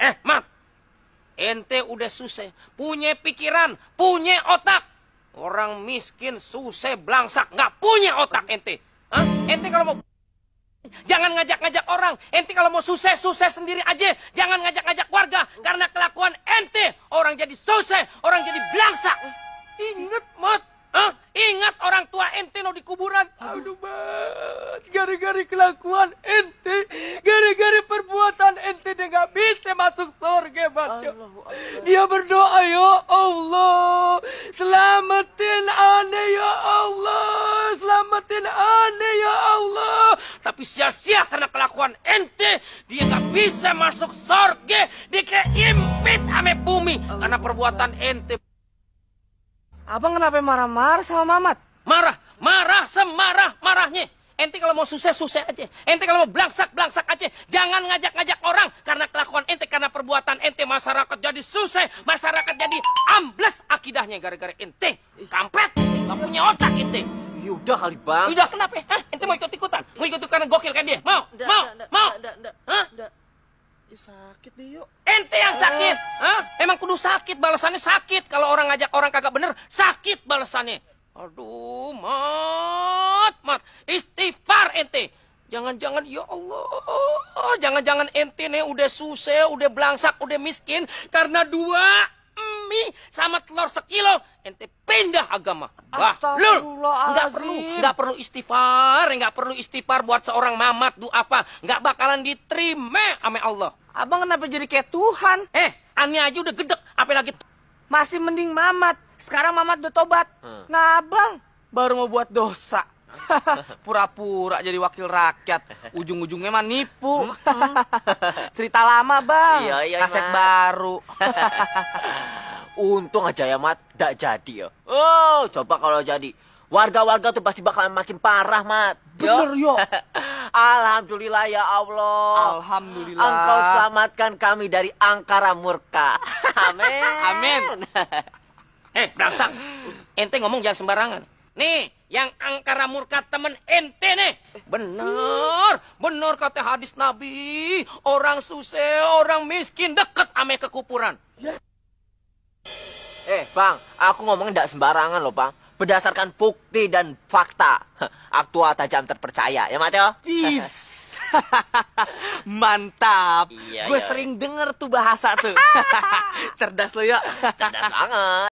Eh, mat. Ente udah susah, punya pikiran, punya otak. Orang miskin, susah, belangsak, nggak punya otak ente. Hah? Ente kalau mau Jangan ngajak-ngajak orang. Ente kalau mau susah, susah sendiri aja. Jangan ngajak-ngajak warga. Karena kelakuan ente, orang jadi susah, di kuburan. Aduh, Mbak. Gara-gara kelakuan ente, gara-gara perbuatan ente dia nggak bisa masuk surga, Mat. Dia berdoa, ya Allah, selamatin ane, ya Allah, selamatin ane, ya Allah. Tapi sia-sia karena kelakuan ente, dia nggak bisa masuk surga. Dia kayak impit ame bumi karena perbuatan ente. Abang kenapa marah-marah sama Mamat? Marah semarah-marahnya. Ente kalau mau sukses, sukses aja. Ente kalau mau blangsak, blangsak aja. Jangan ngajak-ngajak orang karena kelakuan ente, karena perbuatan ente. Masyarakat jadi susah, masyarakat jadi ambles akidahnya gara-gara ente. Kampret, gak punya otak ente. yaudah kali bang. Udah kenapa? ya? Ente mau ikut-ikutan? Mau ikut karena gokil kan dia? Mau? mau? mau? Da, da, Ya sakit dia yuk. Ente yang sakit. Hah? Emang kudu sakit, balasannya sakit. Kalau orang ngajak orang kagak bener, sakit balasannya. Aduh, mat, mat. Istighfar ente. Jangan-jangan, ya Allah. Jangan-jangan ente nih udah susah, udah belangsak, udah miskin. Karena dua mie sama telur sekilo. Ente pindah agama. Bah, lu Enggak perlu, nggak perlu istighfar, enggak perlu istighfar buat seorang mamat apa nggak bakalan diterima ame Allah. Abang kenapa jadi kayak Tuhan? Eh, aneh aja udah gedek, apalagi masih mending mamat. Sekarang Mamat udah tobat. Hmm. Nah, Abang baru mau buat dosa. Pura-pura jadi wakil rakyat. Ujung-ujungnya mah nipu. Hmm, hmm. Cerita lama, Bang. Iya, iya, Kaset mat. baru. Untung aja ya, Mat, tidak jadi ya. Oh, coba kalau jadi. Warga-warga tuh pasti bakal makin parah, Mat. Yo. yo. Alhamdulillah ya Allah. Alhamdulillah. Engkau selamatkan kami dari angkara murka. Amin. Amin. Eh, berangsang. Ente ngomong jangan sembarangan. Nih, yang angkara murka temen ente nih. Bener, bener kata hadis Nabi. Orang susah, orang miskin deket ame kekupuran. Ya. Eh, Bang, aku ngomongin tidak sembarangan loh, Bang. Berdasarkan bukti dan fakta. Aktual tajam terpercaya, ya Mateo? Yes. Ya? Mantap. Iya, Gue iya. sering iya. denger tuh bahasa tuh. Cerdas lo, ya. Cerdas banget.